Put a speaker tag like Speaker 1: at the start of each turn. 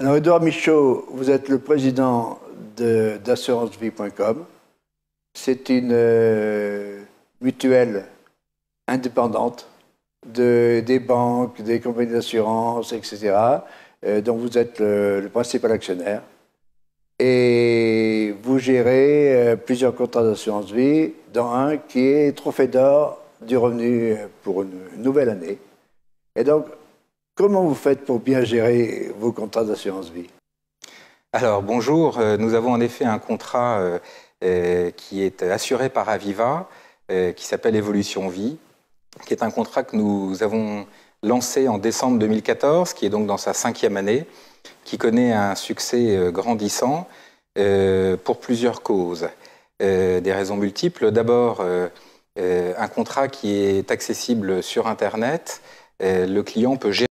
Speaker 1: Alors, Edouard Michaud, vous êtes le président d'assurancevie.com. C'est une euh, mutuelle indépendante des banques, des compagnies d'assurance, etc., euh, dont vous êtes le, principal actionnaire. Et vous gérez euh, plusieurs contrats d'assurance vie, dont un qui est Trophée d'or du revenu pour une nouvelle année. Et donc, Comment vous faites pour bien gérer vos contrats d'assurance vie
Speaker 2: Alors bonjour, euh, nous avons en effet un contrat euh, euh, qui est assuré par Aviva, qui s'appelle Evolution Vie, qui est un contrat que nous avons lancé en décembre 2014, qui est donc dans sa cinquième année, qui connaît un succès grandissant pour plusieurs causes, des raisons multiples. D'abord, un contrat qui est accessible sur Internet, le client peut gérer